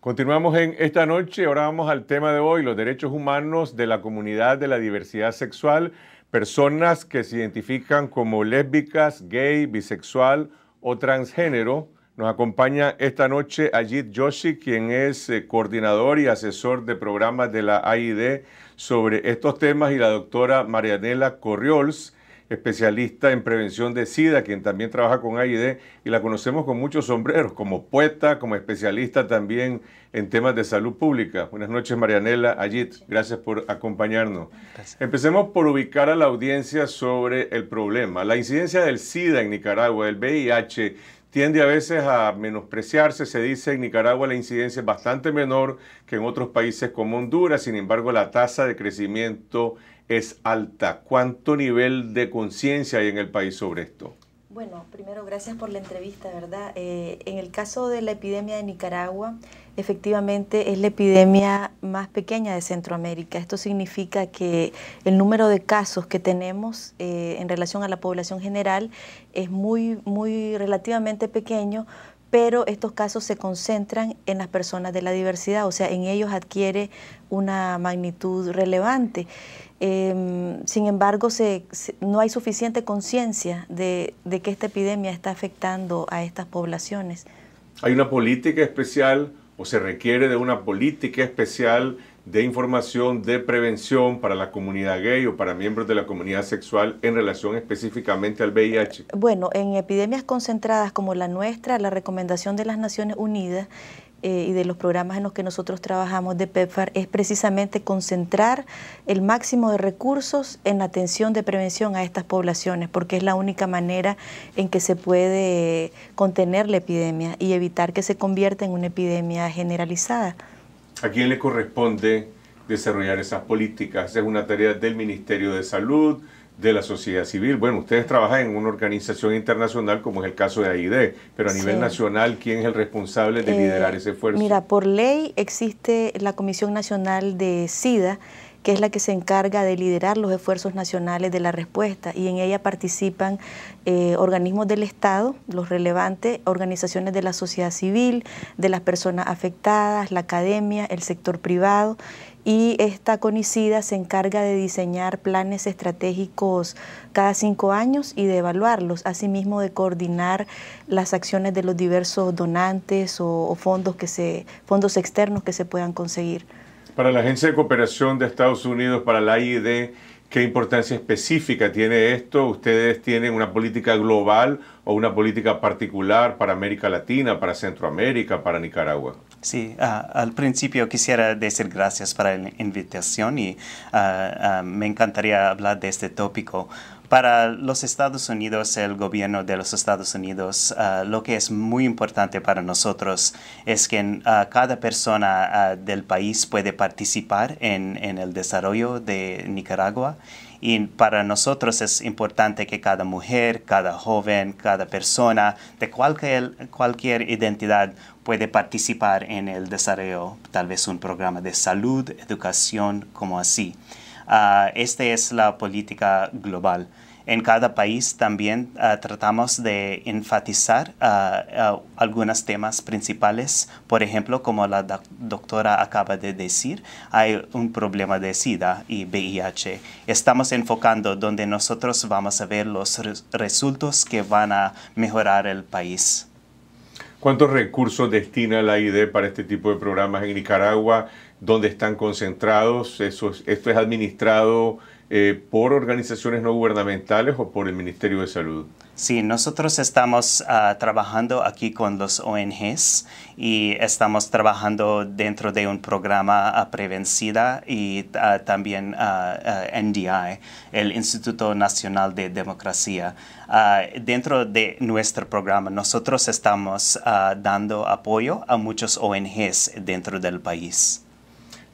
Continuamos en esta noche, ahora vamos al tema de hoy, los derechos humanos de la comunidad de la diversidad sexual, personas que se identifican como lésbicas, gay, bisexual o transgénero. Nos acompaña esta noche Ajit Joshi, quien es eh, coordinador y asesor de programas de la AID sobre estos temas, y la doctora Marianela Corriols, especialista en prevención de SIDA, quien también trabaja con AID, y la conocemos con muchos sombreros, como poeta, como especialista también en temas de salud pública. Buenas noches, Marianela, Ayit, gracias por acompañarnos. Empecemos por ubicar a la audiencia sobre el problema. La incidencia del SIDA en Nicaragua, el VIH, tiende a veces a menospreciarse. Se dice en Nicaragua la incidencia es bastante menor que en otros países como Honduras, sin embargo la tasa de crecimiento es alta. ¿Cuánto nivel de conciencia hay en el país sobre esto? Bueno, primero gracias por la entrevista, ¿verdad? Eh, en el caso de la epidemia de Nicaragua, efectivamente es la epidemia más pequeña de Centroamérica. Esto significa que el número de casos que tenemos eh, en relación a la población general es muy, muy relativamente pequeño, pero estos casos se concentran en las personas de la diversidad, o sea, en ellos adquiere una magnitud relevante. Em, sin embargo, se, no hay suficiente conciencia de, de, que esta epidemia está afectando a estas poblaciones. ¿Hay una política especial o se requiere de una política especial de información, de prevención para la comunidad gay o para miembros de la comunidad sexual en relación específicamente al VIH? Bueno, en epidemias concentradas como la nuestra, la recomendación de las Naciones Unidas eh, y de los programas en los que nosotros trabajamos de PEPFAR es precisamente concentrar el máximo de recursos en la atención de prevención a estas poblaciones, porque es la única manera en que se puede contener la epidemia y evitar que se convierta en una epidemia generalizada. ¿A quién le corresponde desarrollar esas políticas? ¿Es una tarea del Ministerio de Salud, de la sociedad civil. Bueno, ustedes trabajan en una organización internacional como es el caso de AID, pero a nivel nacional, ¿quién es el responsable de eh, liderar ese esfuerzo? Mira, por ley existe la Comisión Nacional de SIDA, que es la que se encarga de liderar los esfuerzos nacionales de la respuesta y en ella participan eh, organismos del Estado, los relevantes, organizaciones de la sociedad civil, de las personas afectadas, la academia, el sector privado y esta conicida se encarga de diseñar planes estratégicos cada cinco años y de evaluarlos, asimismo de coordinar las acciones de los diversos donantes o, o fondos, que se, fondos externos que se puedan conseguir. Para la Agencia de Cooperación de Estados Unidos, para la AID, e ¿qué importancia específica tiene esto? ¿Ustedes tienen una política global o una política particular para América Latina, para Centroamérica, para Nicaragua? Sí, ah, al principio quisiera decir gracias para la invitación y ah, ah, me encantaría hablar de este tópico para los Estados Unidos, el gobierno de los Estados Unidos, ah, lo que es muy importante para nosotros es que ah, cada persona ah, del país puede participar en, el desarrollo de Nicaragua. Y para nosotros es importante que cada mujer, cada joven, cada persona de cualquier, cualquier identidad puede participar en el desarrollo, tal vez un programa de salud, educación, como así. Ah, esta es la política global. En cada país también ah, tratamos de enfatizar ah, algunos temas principales. Por ejemplo, como la doctora acaba de decir, hay un problema de SIDA y VIH. Estamos enfocando donde nosotros vamos a ver los resultados que van a mejorar el país. ¿Cuántos recursos destina la ID e para este tipo de programas en Nicaragua? dónde están concentrados. Eso esto es administrado eh, por organizaciones no gubernamentales o por el Ministerio de Salud. Sí, nosotros estamos ah, trabajando aquí con los ONGs y estamos trabajando dentro de un programa ah, Prevencida y ah, también NDI, el Instituto Nacional de Democracia. dentro de nuestro programa, nosotros estamos dando apoyo a muchos ONGs dentro del país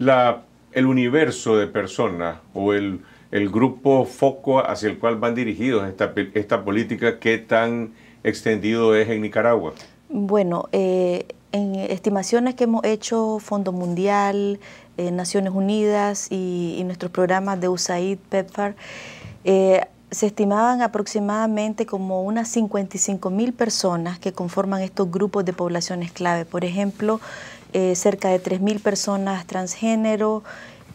la, el universo de personas o el, grupo foco hacia el cual van dirigidos esta, política, qué tan extendido es en Nicaragua? Bueno, eh, en estimaciones que hemos hecho, Fondo Mundial, eh, Naciones Unidas y, nuestros programas de USAID, PEPFAR, eh, se estimaban aproximadamente como unas 55 mil personas que conforman estos grupos de poblaciones clave. Por ejemplo, eh, cerca de 3.000 personas transgénero,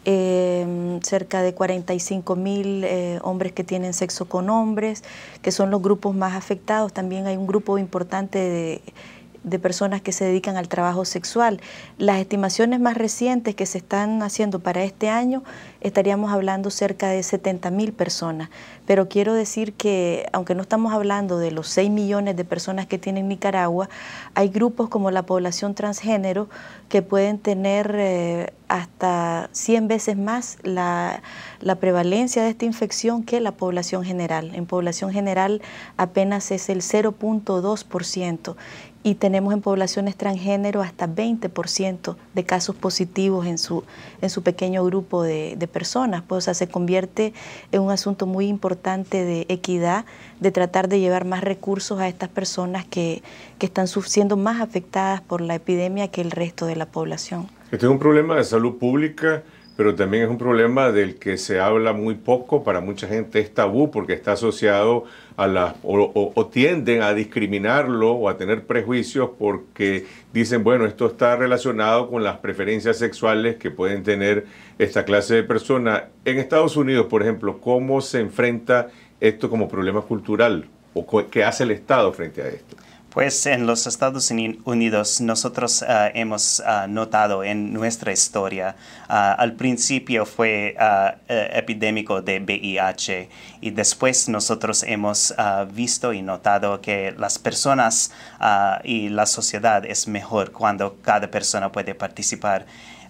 em, cerca de 45.000 eh, hombres que tienen sexo con hombres, que son los grupos más afectados. También hay un grupo importante de de personas que se dedican al trabajo sexual. Las estimaciones más recientes que se están haciendo para este año estaríamos hablando cerca de 70 mil personas. Pero quiero decir que, aunque no estamos hablando de los 6 millones de personas que tienen Nicaragua, hay grupos como la población transgénero que pueden tener eh, hasta 100 veces más la, la prevalencia de esta infección que la población general. En población general apenas es el 0.2% y tenemos en poblaciones transgénero hasta 20% de casos positivos en su, en su pequeño grupo de, personas. Pues, se convierte en un asunto muy importante de equidad, de tratar de llevar más recursos a estas personas que, que están siendo más afectadas por la epidemia que el resto de la población. Este es un problema de salud pública pero también es un problema del que se habla muy poco, para mucha gente es tabú porque está asociado o, tienden a discriminarlo o a tener prejuicios porque dicen, bueno, esto está relacionado con las preferencias sexuales que pueden tener esta clase de personas. En Estados Unidos, por ejemplo, ¿cómo se enfrenta esto como problema cultural? ¿O qué hace el Estado frente a esto? Pues en los Estados Unidos nosotros ah, hemos ah, notado en nuestra historia, ah, al principio fue e-, epidémico de VIH y después nosotros hemos visto y notado que las personas y la sociedad es mejor cuando cada persona puede participar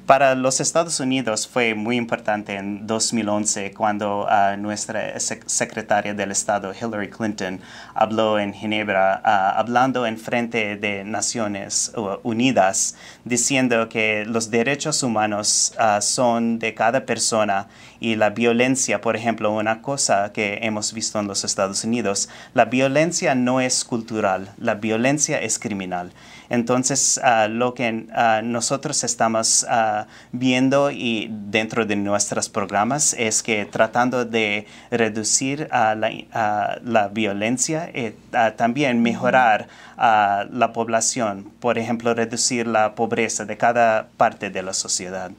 para los Estados Unidos fue muy importante en 2011 cuando ah, nuestra secretaria del Estado, Hillary Clinton, habló en Ginebra, ah, hablando en frente de Naciones Unidas, diciendo que los derechos humanos ah, son de cada persona y la violencia, por ejemplo, una cosa que hemos visto en los Estados Unidos, la violencia no es cultural, la violencia es criminal. Entonces, ah, lo que ah, nosotros estamos ah, viendo y dentro de nuestros programas es que tratando de reducir la, violencia, y eh, también mejorar la población, por ejemplo, reducir la pobreza de cada parte de la sociedad.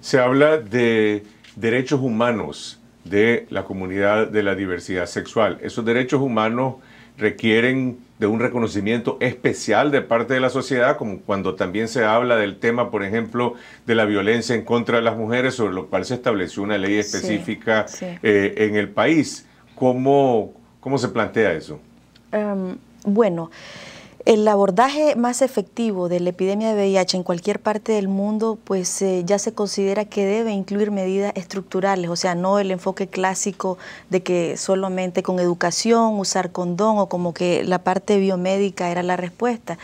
Se habla de derechos humanos de la comunidad de la diversidad sexual. Esos derechos humanos requieren de un reconocimiento especial de parte de la sociedad, como cuando también se habla del tema, por ejemplo, de la violencia en contra de las mujeres, sobre lo cual se estableció una ley específica eh, en el país. ¿Cómo, ¿Cómo se plantea eso? Em, bueno. El abordaje más efectivo de la epidemia de VIH en cualquier parte del mundo, pues eh, ya se considera que debe incluir medidas estructurales, o sea, no el enfoque clásico de que solamente con educación, usar condón o como que la parte biomédica era la respuesta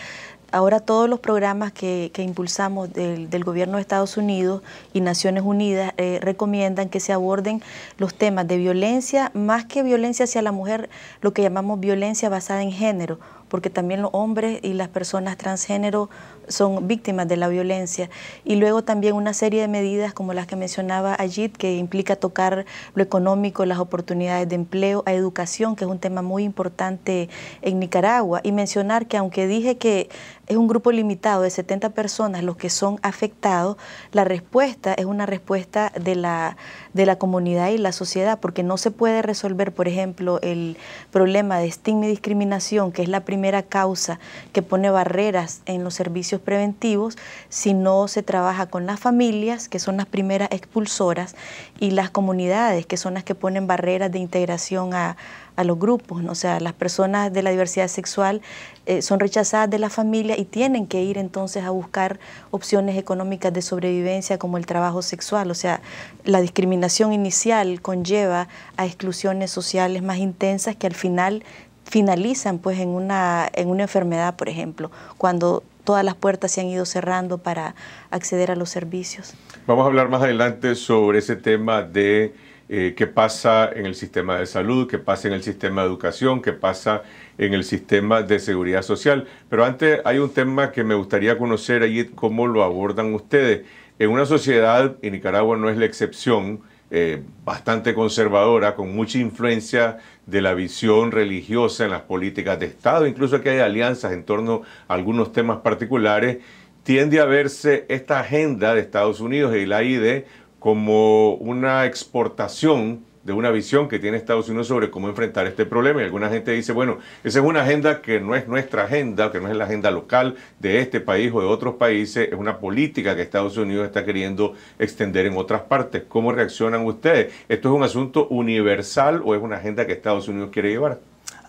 ahora todos los programas que, impulsamos del, gobierno de Estados Unidos y Naciones Unidas eh, recomiendan que se aborden los temas de violencia, más que violencia hacia la mujer, lo que llamamos violencia basada en género, porque también los hombres y las personas transgénero son víctimas de la violencia. Y luego también una serie de medidas como las que mencionaba Ajit, que implica tocar lo económico, las oportunidades de empleo, a educación, que es un tema muy importante en Nicaragua. Y mencionar que aunque dije que es un grupo limitado de 70 personas los que son afectados, la respuesta es una respuesta de la, de la comunidad y la sociedad, porque no se puede resolver, por ejemplo, el problema de estigma y discriminación, que es la primera causa que pone barreras en los servicios preventivos, si no se trabaja con las familias, que son las primeras expulsoras, y las comunidades, que son las que ponen barreras de integración a, los grupos. O sea, las personas de la diversidad sexual eh, son rechazadas de la familia y tienen que ir entonces a buscar opciones económicas de sobrevivencia como el trabajo sexual. O sea, la discriminación inicial conlleva a exclusiones sociales más intensas que al final finalizan pues en una, en una enfermedad, por ejemplo, cuando todas las puertas se han ido cerrando para acceder a los servicios. Vamos a hablar más adelante sobre ese tema de eh, qué pasa en el sistema de salud, qué pasa en el sistema de educación, qué pasa en el sistema de seguridad social. Pero antes hay un tema que me gustaría conocer allí, cómo lo abordan ustedes. En una sociedad, y Nicaragua no es la excepción, eh, bastante conservadora, con mucha influencia de la visión religiosa en las políticas de Estado, incluso que hay alianzas en torno a algunos temas particulares, tiende a verse esta agenda de Estados Unidos y la I.D. E como una exportación de una visión que tiene Estados Unidos sobre cómo enfrentar este problema. Y alguna gente dice, bueno, esa es una agenda que no es nuestra agenda, que no es la agenda local de este país o de otros países, es una política que Estados Unidos está queriendo extender en otras partes. ¿Cómo reaccionan ustedes? ¿Esto es un asunto universal o es una agenda que Estados Unidos quiere llevar?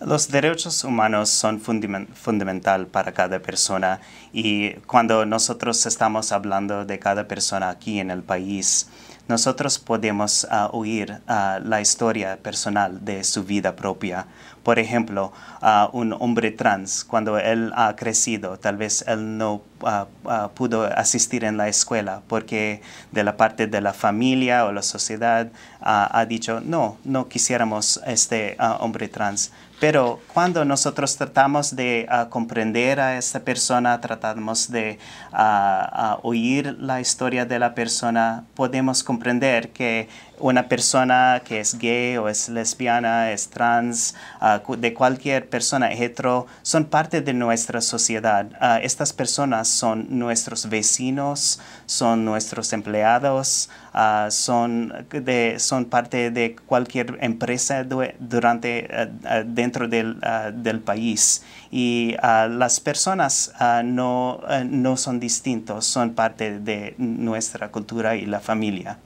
Los derechos humanos son fundamental para cada persona y cuando nosotros estamos hablando de cada persona aquí en el país, nosotros podemos ah, oír ah, la historia personal de su vida propia. Por ejemplo, ah, un hombre trans, cuando él ha crecido, tal vez él no pudo asistir en la escuela porque de la parte de la familia o la sociedad ha dicho, no, no quisiéramos este hombre trans pero cuando nosotros tratamos de ah, comprender a esta persona, tratamos de ah, ah, oír la historia de la persona, podemos comprender que una persona que es gay o es lesbiana, es trans, de cualquier persona hetero, son parte de nuestra sociedad. estas personas son nuestros vecinos, son nuestros empleados, son, son parte de cualquier empresa durante... De dentro ah, del, país. Y ah, las personas ah, no, eh, no son distintos, son parte de nuestra cultura y la familia.